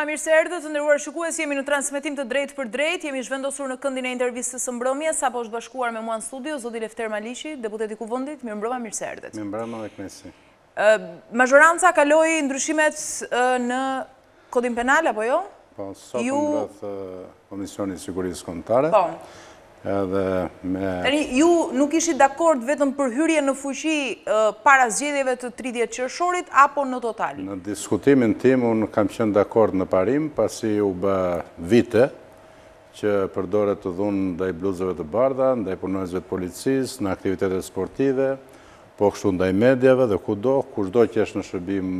Mirë se erdhë të ndërruar shukues, jemi në transmitim të drejt për drejt, jemi shvendosur në këndin e intervistës së mbromje, sa po është bashkuar me mua në studio, zodi Lefter Malishi, deputeti ku vëndit, më mbroma, mirë se erdhë. Mirë mbroma dhe këmesi. Majoranca kaloi ndryshimet në kodin penal, apo jo? Po, sotëm rëthë Komisioni Sigurisë Kontare. Po. Edhe me... Ju nuk ishi dakord vetëm për hyrje në fushi para zgjedeve të 30 qërshorit, apo në total? Në diskutimin tim, unë kam qenë dakord në parim, pasi u bë vite që përdore të dhunë i bluzëve të bardha, ndaj punojzve të policisë, në aktivitetet sportive, po kështu ndaj medjave dhe ku do, kushtu do që është në shërbim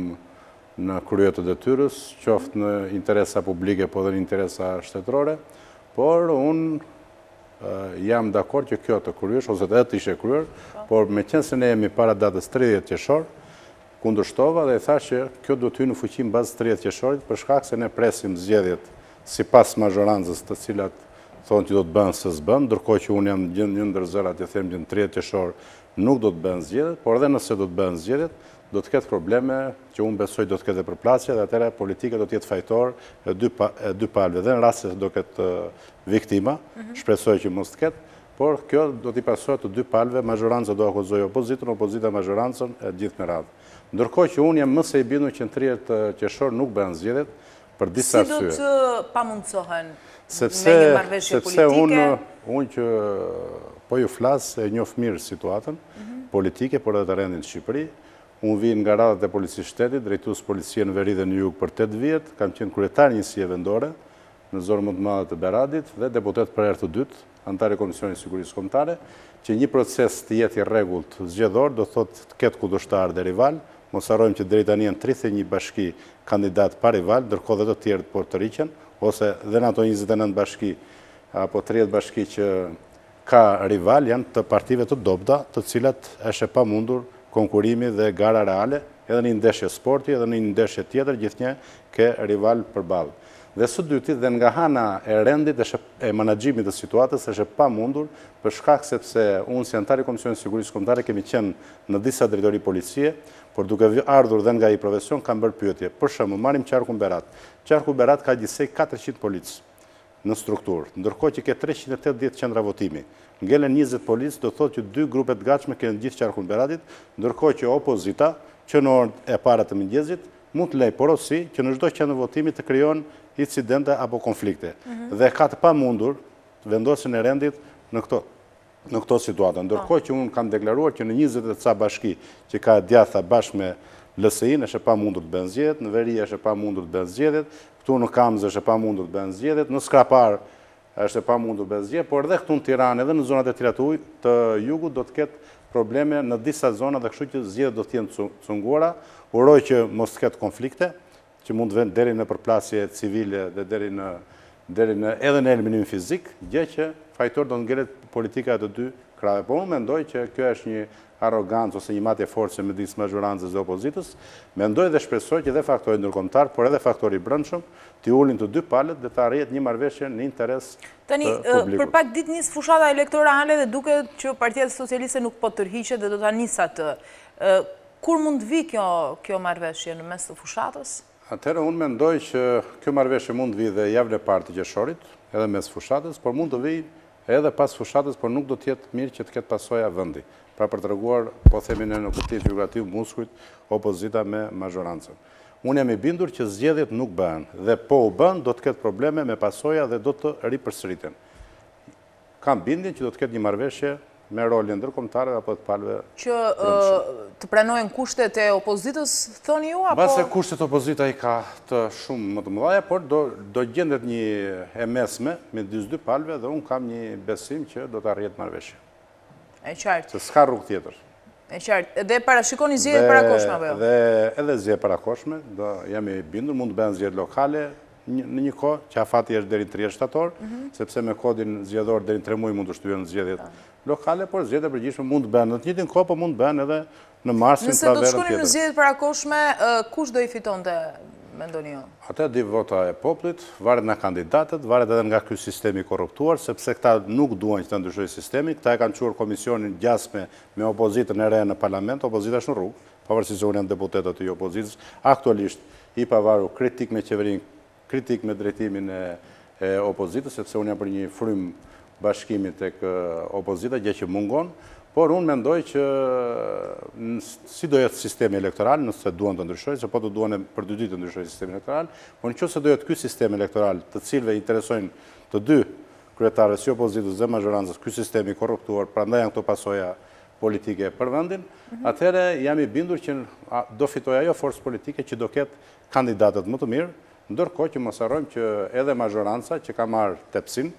në kryet të detyrës, qoftë në interesa publike po dhe në interesa shtetërore, por unë jam dakor që kjo të kryesh, ose të edhe të ishe kryer, por me qenë se ne jemi para datës 30 qeshorë, kundër shtova dhe i tha që kjo do ju në fuqim bazë 30 qeshorit, për shkak se ne presim zgjedhjet si pas mazhoranzës të cilat thonë që do të bënë se zbënë, ndërko që unë jam një ndërzërat, jë them që në 30 qeshorë nuk do të bënë zgjedhjet, por edhe nëse do të bënë zgjedhjet, do të ketë probleme që unë besoj do të ketë dhe përplasje dhe atëre politika do të jetë fajtor e dy palve dhe në rrasë do ketë viktima, mhm. shpresoj që mos të ketë, por kjo do t'i pasoj të dy palve, mažorancë do akuzoj opozitën, opozita mažorancën e gjithë në radhë. Ndërkoj që unë jam mëse i binu që në trijet qeshor nuk bëhen zgjedit për disa syrë. Si do të pamundsohen me një marveshje politike? Unë që po ju flasë e njofë mirë situatën mhm. politike, por të rendin Shqipëri, unë vinë nga radhët e polici shtetit, drejtus policie në veri dhe një jukë për 8 vjetë, kam qenë kryetar njësi e vendore në zorë më të madhe të beradit dhe deputet për erë të dytë, antare Komisioni Sigurisë Komtare, që një proces të jeti regull të zgjedhor, do thot të ketë ku dështar dhe rival, mos arrojmë që drejta njën në 30 një bashki kandidat pa rival, dërko dhe të tjerët për të rriqen, ose dhe në ato 29 bashki apo 30 bashki që ka rival janë të partive të dobda, të cilat është e pa mundur konkurimi dhe gara reale, edhe një ndeshje sporti, edhe një ndeshje tjetër, gjithë një ke rival për balë. Dhe së dytit dhe nga hana e rendit e managjimit të situatës është pa mundur për shkak sepse unë si antari Komisionës Sigurisë Komtare kemi qenë në disa dritori policie, por duke ardhur dhe nga i profesion kam bërë pyetje. Për shëmë, marim Qarku Berat. Qarku Berat ka gjisej 400 policë në strukturë, ndërko që ke 380 qendra votimi ngellen 20 policë të thotë që dy grupet gatshme kënë gjithë qarkun beratit, ndërkoj që opozita që në orën e parët të mëndjezit mund të lejë porosi që në gjithë që në votimit të kryon incidente apo konflikte. Mhm. Dhe ka të pa mundur vendosin e rendit në këto në këto po. ndërkoj që unë kam deklaruar që në 20 e ca bashki që ka djatha bashkë me lësejnë, është e pa mundur të benzjetet, në veri është e pa mundur të benzjetet, këtu në kamzë është e pa mundur të benzjetet, në skrapar është e pa mundu bezgje, por edhe këtu në Tiranë edhe në zonat e tira të të jugu do të ketë probleme në disa zona dhe kështu që zgjede do të tjenë cunguara, uroj që mos të ketë konflikte, që mund të vend deri në përplasje civile dhe deri në deri në edhe në eliminim fizik, gjë që fajtor do në ngjeret politika të dy krave. Po më mendoj që kjo është një arogancë ose një matje forcë me disë mëzhuranzës dhe opozitës, me ndojë dhe shpesoj që dhe faktori nërkomtar, por edhe faktori brëndshëm, të ullin të dy palet dhe të arjet një marveshje në interes të publikut. Tani, për pak dit njës fushada elektorale dhe duke që partijet socialiste nuk po tërhiqet dhe do të të, kur mund të vi kjo marveshje në mes të fushatës? Atere, unë me ndojë që kjo marveshje mund të vi dhe javle partë gjeshorit, edhe mes fushatës, por mund të vi edhe pas fushatës, por nuk do tjetë mirë që të ketë pasoja vëndi pra për të reguar, po themi në në këtë të figurativ muskujt, opozita me mazhorancën. Unë jam i bindur që zgjedit nuk bëhen, dhe po u bëhen, do të këtë probleme me pasoja dhe do të ri për Kam bindin që do të këtë një marveshje me rolin dërkomtare, apo të palve... Që të pranojnë kushtet e opozitës, thoni ju, apo... Base kushtet opozita i ka të shumë më të mëdhaja, por do gjendet një emesme me 22 palve dhe unë kam një besim që do të arjetë marveshje. E qartë. Se s'ka rrugë tjetër. E qartë. Dhe parashikoni zjerë parakoshme, apo jo? Dhe edhe zjerë parakoshme, do jam bindur, mund të bëhen zjerë lokale, në një kohë, që a fati është dherin 3 shtator, mhm. sepse me kodin zjedhor dherin 3 muj mund të shtuja në zjedhjet lokale, por zjedhe përgjishme mund të bëhen në të njëtin kohë, po mund të bëhen edhe në marsin të verën tjetër. Nëse do të pra shkoni në zjedhjet parakoshme, kush do i fiton të me ndoni jo? Ate di vota e poplit, varet nga kandidatet, varet edhe nga kjo sistemi korruptuar, sepse këta nuk duen që të ndryshoj sistemi, këta e kanë qurë komisionin gjasme me opozitën e rejë në parlament, opozitë është në rrugë, pavarësi zonë janë deputetet të i opozitës, aktualisht i pavaru kritik me qeverin, kritik me drejtimin e opozitës, sepse unë jam për një frym bashkimit e kë opozitët, gje që mungonë, Por unë mendoj që si do jetë sistemi elektoral, nëse duon të ndryshoj, se po të duon e për dy dy të ndryshoj sistemi elektoral, por në që se do jetë ky sistemi elektoral të cilve interesojnë të dy kretarës si opozitës dhe mazhoranzës, ky sistemi korruptuar, pra nda janë këto pasoja politike për vendin, mhm. atëhere jam i bindur që do fitoj ajo forës politike që do ketë kandidatet më të mirë, ndërko që mësarojmë që edhe mazhoranza që ka marrë tepsin,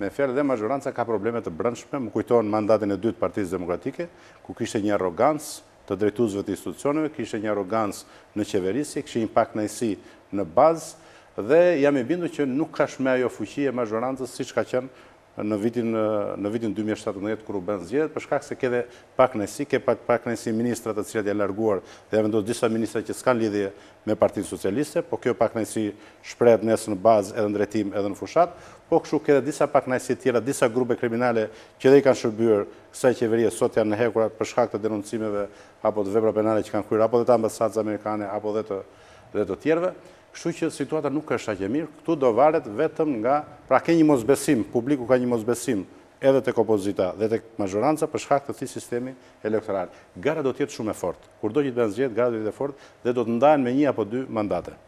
me fjallë dhe majoranca ka problemet të brëndshme, më kujtojnë mandatin e dytë partijës demokratike, ku kishtë një arogans të drejtuzve të institucionëve, kishtë një arogans në qeverisi, kishtë një pak nëjësi në bazë, dhe jam i bindu që nuk ka shme ajo fuqie majorancës si që ka qenë në vitin, në vitin 2017 kërë u bënë zgjedhët, përshkak se këdhe pak nësi, ke pak, nësi ministrat të cilat e larguar dhe e vendos disa ministrat që s'kan lidhje me partinë socialiste, po kjo pak nësi shpret nësë në bazë edhe në drejtim edhe në fushat, po këshu këdhe disa pak nësi tjera, disa grupe kriminale që dhe i kanë shërbyrë kësaj qeverie, sot janë në hekurat përshkak të denoncimeve apo të vebra penale që kanë kujrë, apo dhe të ambasatës amerikane, apo dhe të, dhe të tjerve, Kështu që situata nuk është aqe mirë, këtu do varet vetëm nga, pra ke një mosbesim, publiku ka një mosbesim, edhe të kompozita dhe të mazhoranca për shkak të ti sistemi elektoral. Gara do tjetë shumë e fort, kur do që të benë gara do tjetë e fort dhe do të ndajnë me një apo dy mandate.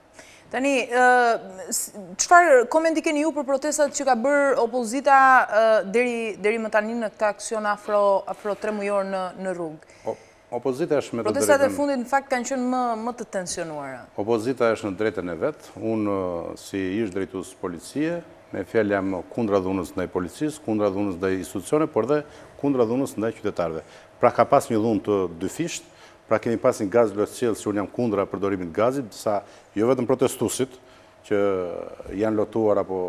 Tani, qëfar komendi keni ju për protestat që ka bërë opozita deri më tani në këta aksion afro tre mujor në rrugë? Opozita është me të drejtën... Protestat e fundit në fakt kanë qënë më të tensionuara. Opozita është në drejtën e vetë. Unë uh, si ishtë drejtus policie, me fjallë jam kundra dhunës ndaj policisë, kundra dhunës ndaj institucione, por dhe kundra dhunës ndaj qytetarve. Pra ka pas një dhunë të dyfisht, pra kemi pas një gazë lësë qëllë që unë jam kundra përdorimin gazit, sa jo vetëm protestusit që janë lotuar apo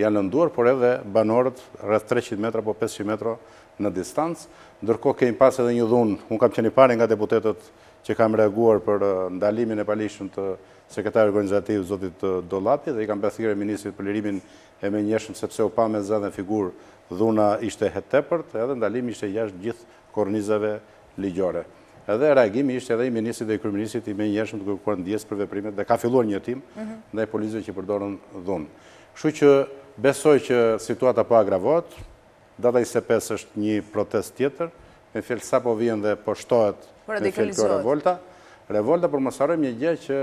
janë nënduar, por edhe banorët rrëth 300 metra po 500 metra në distancë. Ndërko kemi pas edhe një dhunë, unë kam qeni pari nga deputetet që kam reaguar për uh, ndalimin e palishën të sekretarë organizativë Zotit uh, Dolapi dhe i kam përthire Ministrit për lirimin e me njëshën sepse u pa me zë dhe figur dhuna ishte hetepërt edhe ndalimi ishte jashtë gjithë kornizave ligjore. Edhe reagimi ishte edhe i Ministrit dhe i Kryministrit i me njëshën të kërkuar në djesë për veprimet dhe ka filluar një tim mhm. dhe i që përdorën dhunë. Shu që Besoj që situata po agravot, data i sepes është një protest tjetër, me fjellë sa po vijen dhe po shtohet me fjellë kjo revolta. Revolta për mësarojmë një gjë që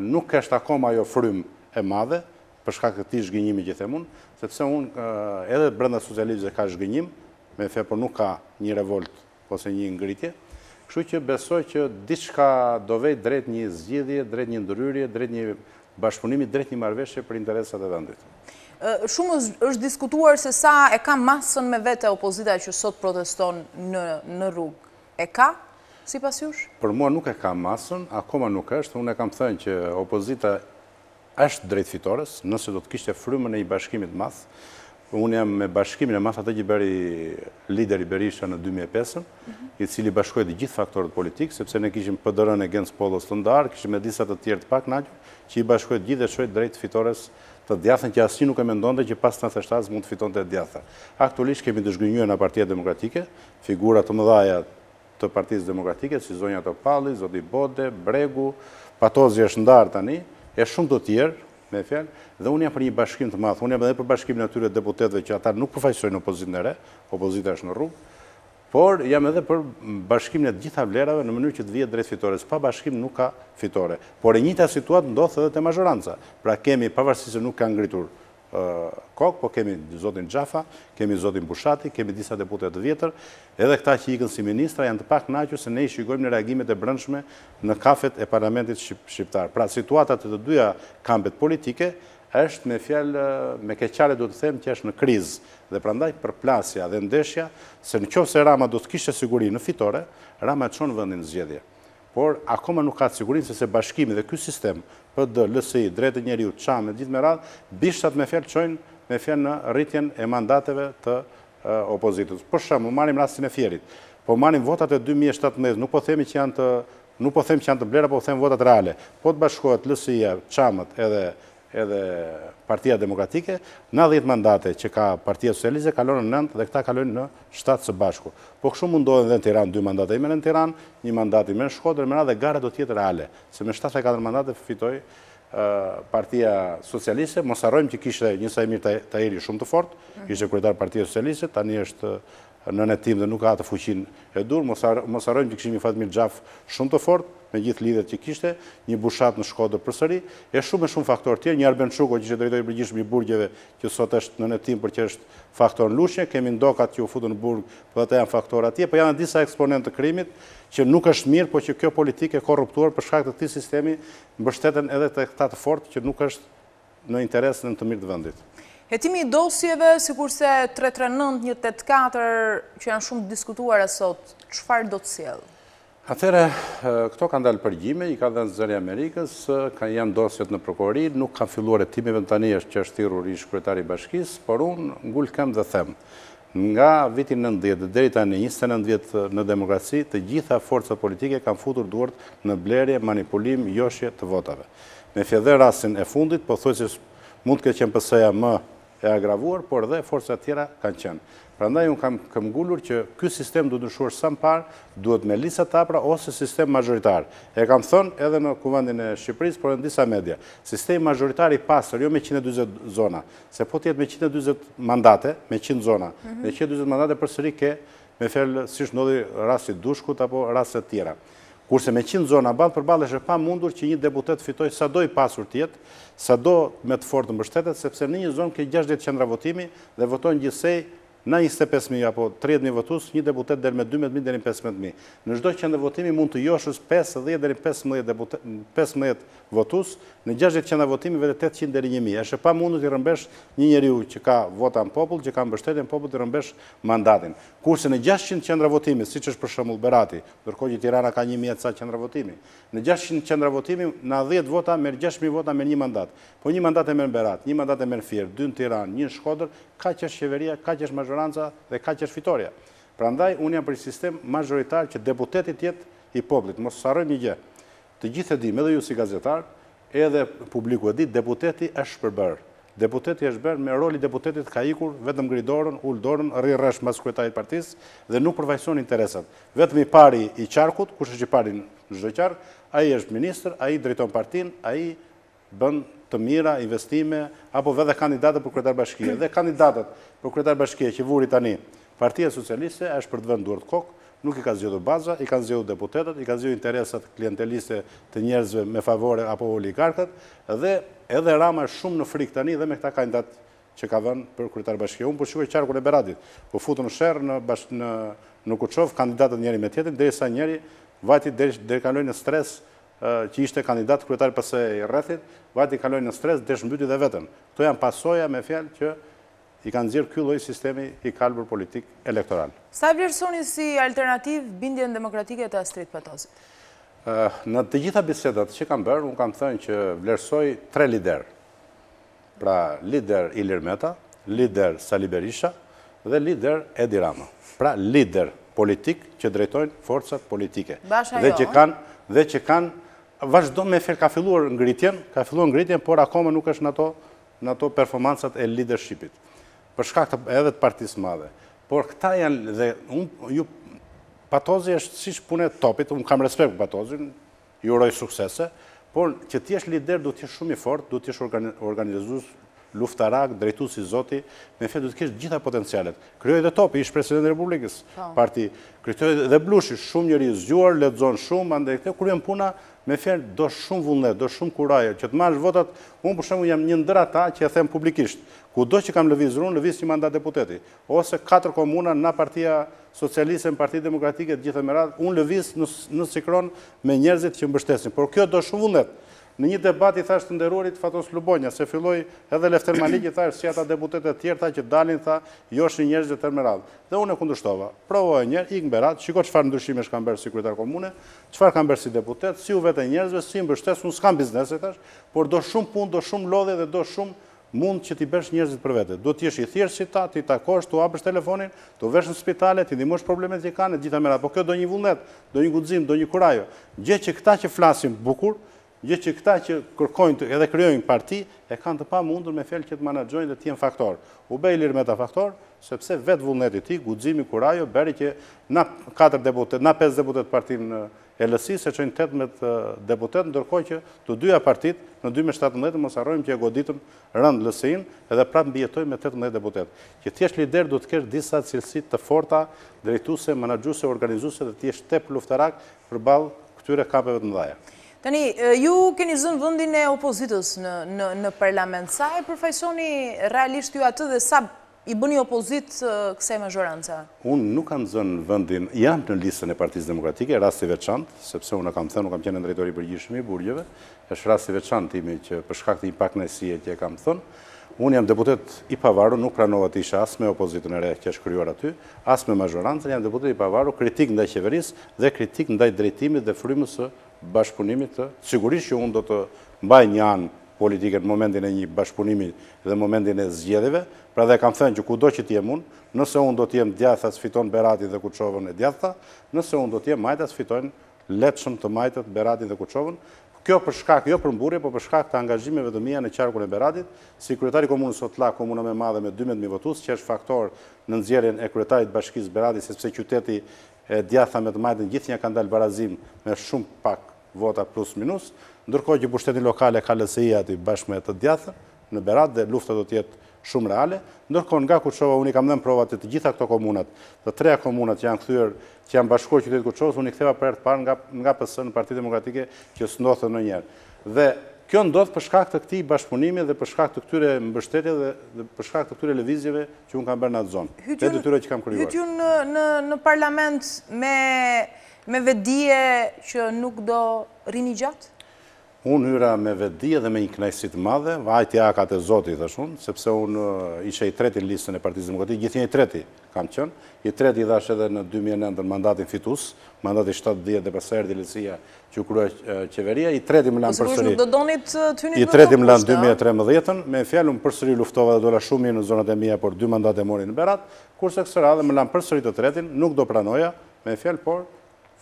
nuk është akoma jo frym e madhe, përshka këti shgjënjimi gjithë e mund, sepse unë edhe brenda socializë dhe ka shgjënjim, me fjellë për nuk ka një revolt ose një ngritje, kështu që besoj që diçka dovej drejt një zgjidhje, drejt një ndryrje, drejt një bashkëpunimi, drejt një marveshje për interesat e vendit shumë është diskutuar se sa e ka masën me vete opozita që sot proteston në rrugë. E ka, si pas jush? Për mua nuk e ka masën, akoma nuk është. Unë e kam thënë që opozita është drejt fitores, nëse do të kishtë e frymën e i bashkimit mathë. Unë jam me bashkimin e mathë atë që beri lider i Berisha në 2005-ën, i cili bashkojt i gjithë faktorët politikë, sepse ne kishim pëdërën e gjenës polos të ndarë, kishim e disat të tjertë pak në aqë, që i bashkojt gjithë dhe shojt drejt fitores të djathën që asë që nuk e mendonde që pas 97 mund të fiton të djathë. Aktualisht kemi të zhgënjuje në partijet demokratike, figurat të mëdhaja të partijet demokratike, si zonja të zoti bode, bregu, patozi e shëndarë tani, e shumë të tjerë, me fjallë, dhe unë jam për një bashkim të madhë, unë jam edhe për bashkim në atyre deputetve që atarë nuk përfajsojnë opozitën e re, opozita është në rrugë, por jam edhe për bashkimin e të gjitha vlerave në mënyrë që të vijë drejt fitores. Pa bashkim nuk ka fitore. Por e njëjta situatë ndodh edhe te majoranca. Pra kemi pavarësisht se nuk ka ngritur kokë, kok, po kemi zotin Xhafa, kemi zotin Bushati, kemi disa deputet të vjetër, edhe këta që ikën si ministra janë të pak kënaqur se ne i shikojmë në reagimet e brendshme në kafet e parlamentit shqiptar. Pra situata të të dyja kampet politike është me fjallë, me keqare du të themë që është në krizë, dhe prandaj përplasja dhe ndeshja, se në qovë se Rama du të kishtë siguri në fitore, Rama të shonë vëndin zgjedhje. Por, akoma nuk ka të sigurin se se bashkimi dhe kësë sistem, për dë lësëi, drejtë njeri u të qamë, e gjithë me radhë, bishtat me fjallë qojnë me fjallë në rritjen e mandateve të opozitës. Për shumë, marim rastin e fjerit, po marim votat e 2017, nuk po themi që janë të, nuk po themi që janë të blera, po, po them votat reale. Po të bashkohet lësëia, qamët edhe edhe partia demokratike, 90 mandate që ka partia socialiste kalonë në 9 dhe këta kalonë në 7 së bashku. Po këshu mundohen dhe në Tiran, 2 mandate ime në Tiran, një mandat ime në Shkodrë, mëra dhe gara do tjetë reale, se me 74 mandate fitoj partia socialiste, mos arrojmë që kishtë një sajmir të eri shumë të fort, kishtë e kryetar partia socialiste, tani është në netim dhe nuk ka atë fuqin e dur, mos arrojmë që kishtë një fatmir gjafë shumë të fort, me gjithë lidhet që kishte, një bushat në shkodër përsëri, e shumë e shumë faktor tjerë, një arben shuko që që drejtoj përgjishmë i burgjeve që sot është në netim për që është faktor në lushnje, kemi ndokat që u futu në burg për dhe të janë faktor atje, për po janë disa eksponent të krimit që nuk është mirë, po që kjo politikë e korruptuar për shkak të ti sistemi më bështeten edhe të këtatë fort që nuk është në interes në të mirë të vendit. Hetimi i dosjeve, si kurse 339-184, që janë shumë diskutuar e sot, qëfar do të sjellë? Atëre, këto kanë dalë përgjime, i ka dhe në zërja Amerikës, ka janë dosjet në prokurorin, nuk kanë filluar e timi vëntani është që është tirur i shkretari bashkisë, por unë ngullë kam dhe themë, nga vitin 90, ndjetë, dheri tani, 29 vjetë në demokraci, të gjitha forcët politike kanë futur duart në blerje, manipulim, joshje të votave. Me fjeder rasin e fundit, po thoi që mund këtë qenë pësëja më e agravuar, por dhe forësat tjera kanë qenë. Pra ndaj unë kam këmgullur që kësë sistem du të sa më parë, duhet me lisa apra ose sistem majoritar. E kam thënë edhe në kuvandin e Shqipëris, por në disa media. Sistem majoritar i pasër, jo me 120 zona, se po tjetë me 120 mandate, me 100 zona, mhm. me 120 mandate për sëri ke me felë, si shë nëdhi rasit dushkut apo rasit tjera kurse me 100 zona banë përbalë është pa mundur që një deputet fitoj sa do i pasur tjetë, sa do me të fortë mbështetet, sepse në një zonë këtë 60 qendra votimi dhe votojnë gjithsej na 25.000 apo 30.000 votus, një deputet dhe me 12.000 dhe në 15.000. Në shdoj që në votimi mund të joshës 5 dhe dhe 15 votus, në 60 që në votimi vete 800 dhe 1.000. Eshe pa mundu të rëmbesh një njeri u që ka vota në popull, që ka mbështetje në popull të rëmbesh mandatin. Kurse në 600 qëndra votimi, si që është për shëmull Berati, dërko që Tirana ka 1.000 sa qëndra votimi, në 600 qëndra votimi, në 10 vota, merë 6.000 vota, me një mandat. Po një mandat e merë në Berat, një mandat e merë në Fjerë, dynë Tiran, një në Shkodër, ka që është qeveria, ka që është mazhoranca dhe ka qështë fitoria. Pra ndaj, unë jam për sistem majoritar që deputetit jetë i poblit. Mos sarën një gjë, të gjithë e dim, edhe ju si gazetar, edhe publiku e di, deputetit është përbërë. Deputetit është bërë me roli deputetit ka ikur, vetëm gridorën, uldorën, rrërësh mas kretajit partis, dhe nuk përvajson interesat. Vetëm i pari i qarkut, kush është që pari në gjithë qarkë, aji është minister, aji drejton partin, aji bënë të mira, investime, apo vedhe kandidatët për kretar bashkije. Dhe kandidatët për kretar bashkije që vuri tani partia socialiste është për të vendur të kokë, nuk i ka zhjodhë baza, i ka zhjodhë deputetet, i ka zhjodhë interesat klienteliste të njerëzve me favore apo oligarkat, dhe edhe rama është shumë në frikë tani dhe me këta kandidat që ka vënë për kryetar bashkje. Unë për po shukë e e beratit, po futë në shërë në, në, kuqovë kandidatët njeri me tjetin, dhe sa njeri vajti dhe kanëlojnë në stres që ishte kandidat kryetar pëse i rrethit, vajti kalojnë në stres, deshmbyti dhe vetën. To janë pasoja me fjalë që i kanë zirë kjo lojë sistemi i kalbër politik elektoral. Sa vlerësoni si alternativ bindjen demokratike të Astrid Patozit? Në të gjitha bisedat që kam bërë, unë kam thënë që vlerësoj tre lider. Pra, lider Ilir Meta, lider Sali Berisha dhe lider Edi Rama. Pra, lider politik që drejtojnë forësat politike. Jo, eh? Dhe që kanë vazhdo me fel, ka filluar ngritjen, ka filluar ngritjen, por akome nuk është në ato performansat e leadershipit, për shkak të edhe të partisë madhe. Por këta janë dhe unë, ju, patozi është si që punet topit, unë kam respekt për patozi, ju rojë suksese, por që ti është lider, du t'i shumë i fort, du të shë organizuës luftarak, drejtu si zoti, me fe du t'i kështë gjitha potencialet. Kryoj dhe topi, ishë presidentë e Republikës, po. parti, kryoj dhe blushi, shumë njëri, zgjuar, ledzon shumë, andekte, kryoj puna, me fjerë do shumë vullnet, do shumë kuraje, që të marrë votat, unë për shumë jam një ndëra ta që e them publikisht, ku do që kam lëvizur unë, lëviz një mandat deputeti, ose katër komuna në partia socialiste, në partia demokratike, gjithë e më radhë, unë lëviz në sikron me njerëzit që më bështesin, por kjo do shumë vullnet në një debat i thashtë të nderurit Fatos Lubonja, se filloj edhe Lefter Maligi thashtë si ata deputetet tjerta që dalin tha, josh një njërës dhe të mëradhë. Dhe unë e kundushtova, provo e njërë, ikë mëradhë, qiko qëfar ndryshime shkam bërë si kryetar komune, qëfar kam bërë si deputet, si u vete njërësve, si më bështes, unë s'kam biznese, thashtë, por do shumë pun, do shumë lodhe dhe do shumë mund që ti bësh njerëzit për vete. Duhet t'i eshi thjesht si ta, t'i takosh, t'u apësh telefonin, t'u vesh në spitalet, t'i dimosh problemet që kanë, gjitha mera, po kjo do një vullnet, do një gudzim, do një kurajo. Gje që këta që flasim bukur, gjë që këta që kërkojnë të edhe krijojnë parti e kanë të pamundur me fjellë që të managjojnë dhe të jenë faktor. U bë lirë me ta faktor sepse vet vullneti i tij, Kurajo bëri që na 5 deputet, na deputet partin në LSI, se çojnë 18 deputet, ndërkohë që të dyja partit në 2017 mos harrojmë që e goditëm rënd ls edhe dhe prapë mbijetoi me 18 deputet. Që ti lider duhet të kesh disa cilësi të forta, drejtuese, managjuse, organizuese dhe ti jesh tep luftarak përballë këtyre kapeve të mëdha. Tani, ju keni zënë vëndin e opozitës në parlament. Sa e përfajsoni realisht ju atë dhe sa i bëni opozit këse mazhoranta? Unë nuk kam zënë vëndin, jam në listën e partiz demokratike, rasti veçantë, sepse unë kam thënë, unë kam qenë në drejtori për i burgjeve, është rasti veçantë imi që përshkak të pak nësie që e kam thënë, Unë jam deputet i pavaru, nuk pranova të isha asme opozitën e re që është kryuar aty, asme mazhorantën, jam deputet i pavaru, kritik ndaj qeverisë dhe kritik ndaj drejtimit dhe frymës bashkëpunimit të, sigurisht që unë do të mbaj një anë politike në momentin e një bashkëpunimit dhe momentin e zgjedeve, pra dhe kam thënë që ku do që t'jem unë, nëse unë do t'jem djatha së fiton Berati dhe Kuqovën e djatha, nëse unë do t'jem majta së fitojnë letëshëm të majtët Berati dhe Kuqovën, Kjo për shkak, jo për mburje, po për shkak të angazhimeve të mija në qarkun e Beratit, si kryetari komunës o tla, komunë me madhe me 12.000 votus, që është faktor në nëzjerin e kryetarit bashkisë Beradit, sepse qyteti e djatha me të majtën gjithë një kanë dalë barazim me shumë pak vota plus minus, ndërkohë që pushteti lokale ka LSI të bashkë me të djathë, në Berat dhe lufta do tjetë shumë reale, ndërkohë nga Kuqova unë i kam dhenë në provat të gjitha këto komunat, dhe trea komunat që janë këthyër, që janë bashkoj që Kuqovës, unë i këtheva për e të parë nga pësën në Parti Demokratike që së ndodhë në njerë. Dhe kjo ndodhë për shkak të këti bashkëpunimi dhe për shkak të këtyre më dhe për shkak të këtyre levizjeve që unë kam bërë në atë zonë me vedije që nuk do rini gjatë? Unë hyra me vedije dhe me një knajsit madhe, vajti akat e zotit, sepse unë uh, ishe i treti në listën e partizë këti, gjithin e i treti kam qënë, i treti i dhash edhe në 2009 në mandatin fitus, mandatin 7 dhjetë dhe përsa erdi lësia që u uh, krua qeveria, i treti më lanë përsëri... Uh, I treti më lanë 2013-ën, me fjallu më përsëri luftova dhe dola shumë i në zonat e mija, por dy mandat e mori në berat, kurse kësëra dhe më lanë përsëri të tretin, nuk do pranoja, me fjallë, por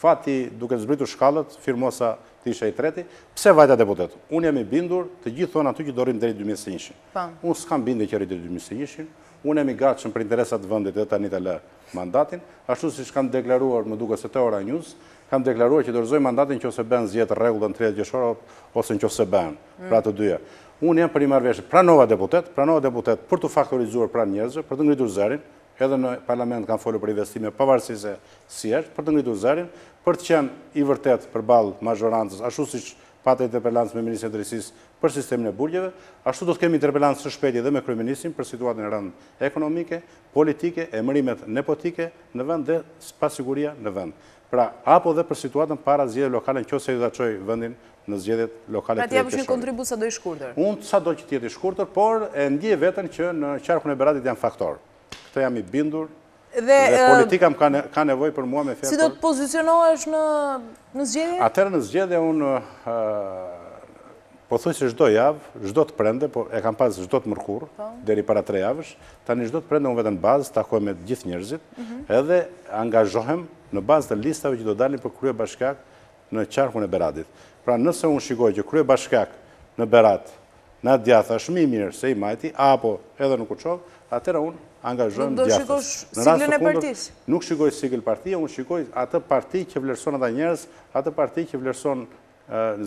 fati duke të zbritur shkallët, firmosa të isha i treti, pse vajta deputetu? Unë jam i bindur të gjithë thonë aty që dorim dhe rritë 2021 Unë s'kam bindi që rritë 2021 unë jam i gatshëm për interesat vëndit dhe të një të lë mandatin, ashtu si kam deklaruar, më duke se të ora njës, kam deklaruar që dorëzoj mandatin që ose ben zjetë regullë në 30 gjëshorë, ose në që ose ben, pra të dyja. Unë jam për i marveshë, pranova deputet, pranova deputet për të faktorizuar pra njerëzë, për të ngritur zërin, edhe në parlament kanë folu për investime pavarësise si është, për të ngritur zërin, për të qenë i vërtet për balë majorantës, ashtu si që patë e interpellantës me Ministrën Drisis për sistemin e burgjeve, ashtu do të kemi interpellantës së shpetje dhe me Kryeministrin për situatën e rëndë ekonomike, politike, e mërimet nepotike në vend dhe pasiguria në vend. Pra, apo dhe për situatën para zjedhe lokale në kjo se i dhaqoj vendin në zgjedhjet lokale pra, të Pra tja përshin kontribu sa do i shkurtër? Unë sa do që tjetë i shkurtër, por e ndje vetën që në qarkun e beratit janë faktorë të jam i bindur, dhe politika më ka nevoj për mua me fjerë. Si do të pozicionohesh në zgjedi? Atërë në zgjedi, unë po thuj që zdo javë, zdo të prende, po e kam pasë zdo të mërkur, po. deri para tre javësh, tani zdo të prende, unë vetën bazë, takoj me gjithë njërzit, mhm. edhe angazhohem në bazë të listave që do dani për krye bashkak në qarkun e beratit. Pra nëse unë shikoj që krye bashkak në berat, në djatha, shmi mirë se i majti, apo edhe në kuqovë, atëra unë angazhëm gjatës. Nuk do shikoj siglën e partijës? Nuk shikoj siglën e partijës, unë shikoj atë parti që vlerëson atë njerës, atë parti që vlerëson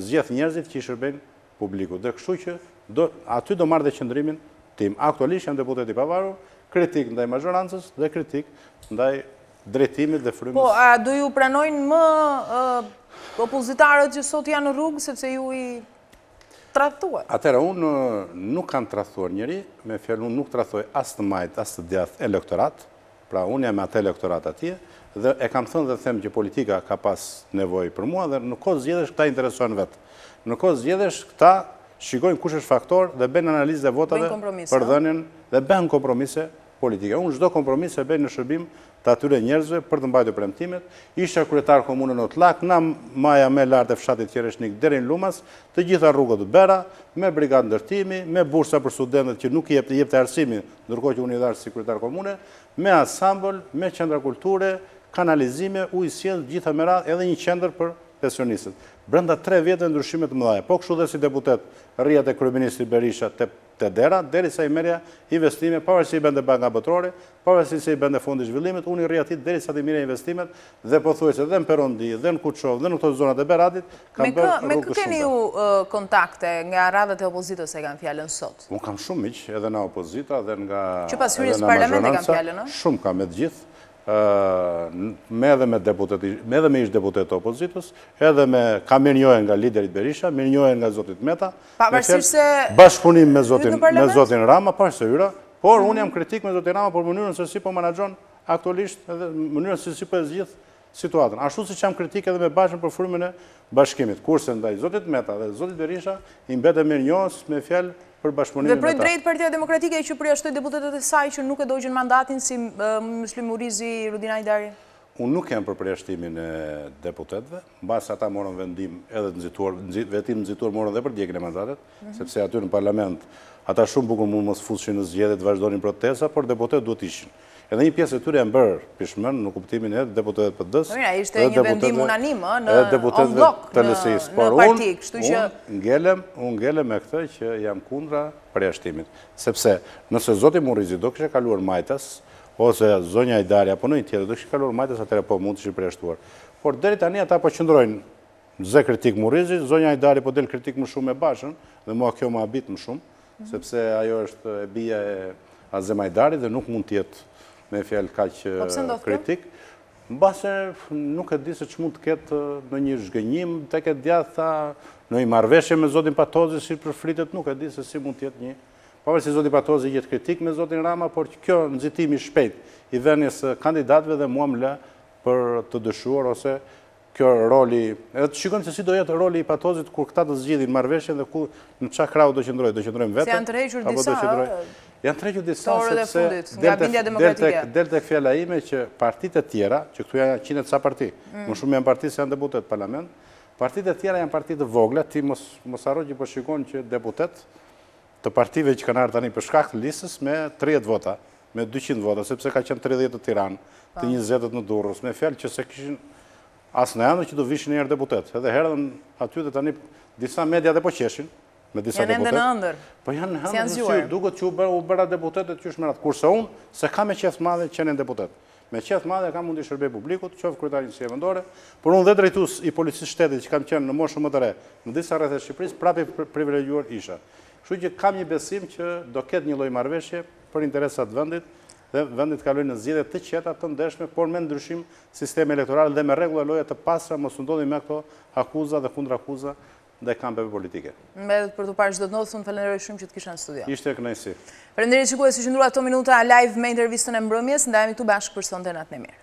zjetë njerëzit që i shërben publiku. Dhe kështu që aty do marrë dhe qëndrimin tim. Aktualisht jam deputet i pavaru, kritik ndaj majorancës dhe kritik ndaj drejtimit dhe frymës. Po, a do ju pranojnë më opozitarët që sot janë rrugë, sepse ju i trahtuar? Atëra, unë uh, nuk kanë trahtuar njëri, me fjallë unë nuk trahtuar asë të majtë, asë të djathë elektorat, pra unë jam atë elektorat atje, dhe e kam thënë dhe them që politika ka pas nevoj për mua, dhe nuk kohë zgjedhesh këta interesojnë vetë. Nuk kohë zgjedhesh këta shikojnë kush është faktor dhe benë analizë dhe votave për dhenjen dhe benë kompromise politike. Unë gjdo kompromise benë në shërbim të atyre njerëzve për të mbajtë premtimet. isha kuretarë komunën në të lakë, na maja me lartë e fshatit tjereshnik shnikë derin lumas, të gjitha rrugët të bera, me brigatë ndërtimi, me bursa për studentët që nuk i jep të jep të arsimi, nërko që unë i dharë si kuretarë komunën, me asambël, me qendra kulture, kanalizime, u gjitha më edhe një qendrë për pensionistët. Brenda tre vjetë e ndryshimet mëdhaje, po këshu dhe si deputet, rria të kërëministri Berisha të dera, deri sa i merja investime, pavarës që i bende banka bëtrore, pavarës që i bende fondi zhvillimit, unë i rria ti deri sa ti mire investimet, dhe po thuaj që dhe në Perondi, dhe në Kuqov, dhe në këto zonat e Beradit, kam bërë rrugë shumë. Me kë keni ju uh, kontakte nga radhët e opozitës e kanë fjallën sot? Unë kam shumë miqë, edhe nga opozita, dhe nga... Që pas Shumë kam me të gjithë me edhe me deputet, edhe me ishtë deputet të edhe me, ka mirë njohen nga liderit Berisha, mirë njohen nga Zotit Meta, bashkëpunim me, me Zotin Rama, pashë se yra, por unë mhm. jam kritik me Zotin Rama, por mënyrën se si po manajon aktualisht, edhe mënyrën se si po e zgjith situatën. Ashtu si që jam kritik edhe me bashkën për firmën e bashkimit, kurse ndaj Zotit Meta dhe Zotit Berisha, imbet e mirë njohës me fjallë për bashkëpunimin me ta. Veproj drejt Partia Demokratike e Qypri ashtoj deputetet e saj që nuk e dojgjën mandatin si Mëslim Urizi Rudina Idari? Unë nuk jam për preashtimin e deputetve, basë ata morën vendim edhe të nëzituar, vetim nëzituar morën dhe për djekin e mandatet, mhm. sepse aty në parlament, ata shumë bukën mund mësë fushin në zgjede të vazhdojnë protesa, por deputet duhet ishin. Edhe një pjesë e tyre e më bërë pishmën në kuptimin e deputetet për dësë. Po Mira, ishte një vendim unanimë në on në partik. shtu që... Por unë ngelem, unë ngelem e këtë që jam kundra për Sepse, nëse Zotë i do kështë e kaluar majtas, ose Zonja i apo në i tjetë, do kështë e kaluar majtas atëre po mund të që i Por, dheri tani, ata po qëndrojnë zë kritikë Murizi, Zonja i po delë kritikë më shumë e bashën, dhe mua kjo më abit më shumë, mhm. sepse ajo është e bia e a dhe nuk mund tjetë me fjallë ka që kritik. Në base nuk e di se që mund të ketë eh, në një zhgënjim, të ketë dja tha, në i marveshje me Zotin Patozi, si për fritet nuk e di se si mund të jetë një. Pa si Zotin Patozi jetë kritik me Zotin Rama, por që kjo nëzitimi shpejt i venjes eh, kandidatve dhe mua më për të dëshuar ose kjo roli, edhe të shikojmë se si do jetë roli i patozit kur këta të zgjidhin marveshjen dhe ku në qa krau do qëndrojë, do qëndrojmë vetëm, Se janë të rejqër disa, janë tre disa, sepse del të fjela ime që partit e tjera, që këtu janë qinë të sa parti, mm. më shumë janë partit se janë deputet parlament, partit e tjera janë partit e vogla, ti mos mësaro që përshikon po që deputet të partive që kanë arë tani përshkak të lisës me 30 vota, me 200 vota, sepse ka qenë 30 të tiran, të një zetët në durës, me fjallë që se këshin asë në janë që të vishin njerë deputet, edhe herën aty dhe tani disa media dhe po qeshin, me disa deputet. Janë në ndër. Po janë në ndër. Si janë duket që u bëra u bëra deputetët që shmerat kurse unë se kam me qesh madhe që janë deputet. Me qesh madhe kam mundi shërbej publikut, qof kryetarin si vendore, por unë dhe drejtues i policisë shtetit që kam qenë në moshën më të re në disa rrethë të Shqipërisë prapë privilegjuar isha. Kështu që kam një besim që do ket një lloj marrëveshje për interesat e vendit dhe vendit kalojnë në zgjedhje të qeta të ndershme, por me ndryshim sistemi elektoral dhe me rregulla loja të pastra mos u ndodhin me ato akuza dhe kundra akuza dhe kampeve politike. Me dhe për të parë që do të nëthë, unë falenderoj shumë që të kisha në studia. Ishte e kënajsi. Për ndërë që ku e si shëndrua të minuta live me intervjistën e mbrëmjes, ndajemi të bashkë për sonde natë në mirë.